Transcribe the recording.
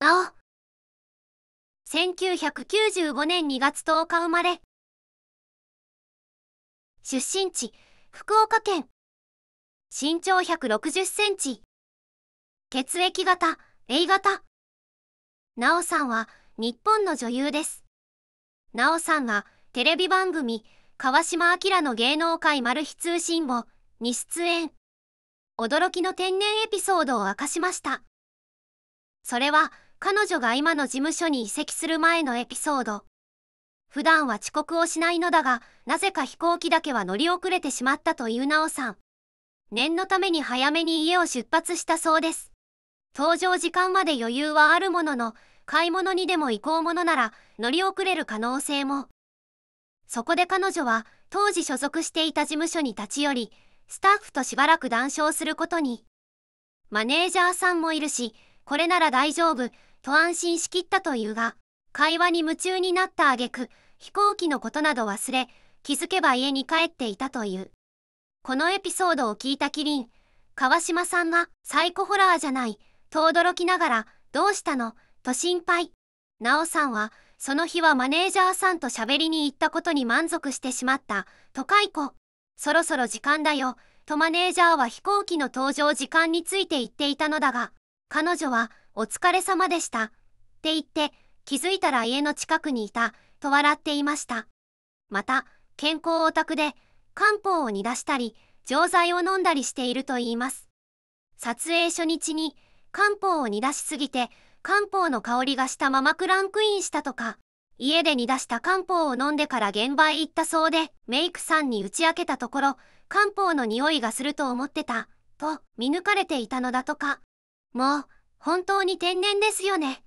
青1995年2月10日生まれ出身地福岡県身長160センチ血液型 A 型なおさんは日本の女優ですなおさんが、テレビ番組川島明の芸能界マル秘通信簿に出演驚きの天然エピソードを明かしましたそれは彼女が今の事務所に移籍する前のエピソード。普段は遅刻をしないのだが、なぜか飛行機だけは乗り遅れてしまったというなおさん。念のために早めに家を出発したそうです。搭乗時間まで余裕はあるものの、買い物にでも行こうものなら乗り遅れる可能性も。そこで彼女は当時所属していた事務所に立ち寄り、スタッフとしばらく談笑することに。マネージャーさんもいるし、これなら大丈夫、と安心しきったというが、会話に夢中になった挙句、飛行機のことなど忘れ、気づけば家に帰っていたという。このエピソードを聞いたキリン、川島さんがサイコホラーじゃない、と驚きながら、どうしたの、と心配。なおさんは、その日はマネージャーさんと喋りに行ったことに満足してしまった、と解雇。そろそろ時間だよ、とマネージャーは飛行機の搭乗時間について言っていたのだが、彼女はお疲れ様でした。って言って、気づいたら家の近くにいた、と笑っていました。また、健康オタクで、漢方を煮出したり、錠剤を飲んだりしていると言います。撮影初日に、漢方を煮出しすぎて、漢方の香りがしたままクランクインしたとか、家で煮出した漢方を飲んでから現場へ行ったそうで、メイクさんに打ち明けたところ、漢方の匂いがすると思ってた、と見抜かれていたのだとか。もう、本当に天然ですよね。